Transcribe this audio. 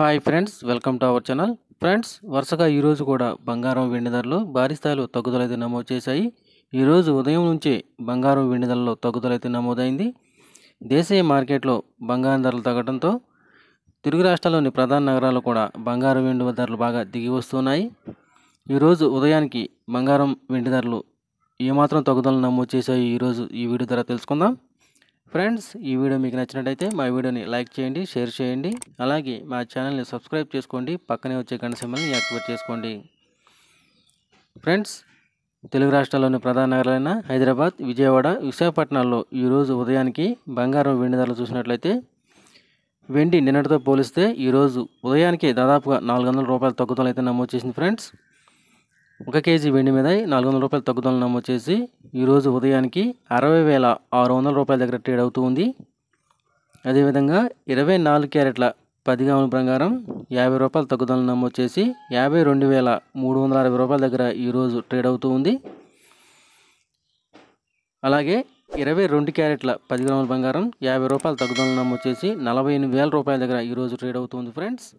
hi friends welcome to our channel friends వరుసగా ఈరోజు కూడా బంగారం వెండి ధరలు భారీ స్థాయిలో తగ్గుదలైతే నమోదు చేశాయి ఈరోజు ఉదయం నుంచే బంగారం వెండి ధరలో తగ్గుదలైతే నమోదైంది దేశీయ మార్కెట్లో బంగారం ధరలు తగ్గడంతో తెలుగు రాష్ట్రాల్లోని ప్రధాన నగరాలు కూడా బంగారం వెండి ధరలు బాగా దిగి వస్తున్నాయి ఈరోజు ఉదయానికి బంగారం వెండి ధరలు ఏమాత్రం తగ్గుదలను నమోదు చేశాయి ఈరోజు ఈ వీడియో ధర తెలుసుకుందాం ఫ్రెండ్స్ ఈ వీడియో మీకు నచ్చినట్టయితే మా వీడియోని లైక్ చేయండి షేర్ చేయండి అలాగే మా ఛానల్ని సబ్స్క్రైబ్ చేసుకోండి పక్కనే వచ్చే గంట సింబల్ని యాక్టివేట్ చేసుకోండి ఫ్రెండ్స్ తెలుగు రాష్ట్రాల్లోని ప్రధాన నగరాలైన హైదరాబాద్ విజయవాడ విశాఖపట్నాల్లో ఈరోజు ఉదయానికి బంగారం వెండి ధరలు చూసినట్లయితే వెండి నిన్నటితో పోలిస్తే ఈరోజు ఉదయానికి దాదాపుగా నాలుగు వందల రూపాయల తగ్గుదలైతే నమోదు చేసింది ఫ్రెండ్స్ ఒక కేజీ వెండి మీద నాలుగు వందల రూపాయలు తగ్గుదల నమోదు చేసి ఈరోజు ఉదయానికి అరవై వేల ఆరు వందల రూపాయల దగ్గర ట్రేడ్ అవుతూ ఉంది అదేవిధంగా ఇరవై నాలుగు క్యారెట్ల పది గ్రాముల ప్రకారం యాభై రూపాయల తగ్గుదల నమోదు చేసి యాభై రెండు వేల మూడు వందల అరవై రూపాయల దగ్గర ఈరోజు ట్రేడ్ అవుతూ ఉంది అలాగే ఇరవై రెండు క్యారెట్ల పది గ్రాముల బంగారం యాభై రూపాయల తగ్గుదల నమోదు చేసి నలభై ఎనిమిది వేల రూపాయల దగ్గర ఈరోజు ట్రేడ్ అవుతుంది ఫ్రెండ్స్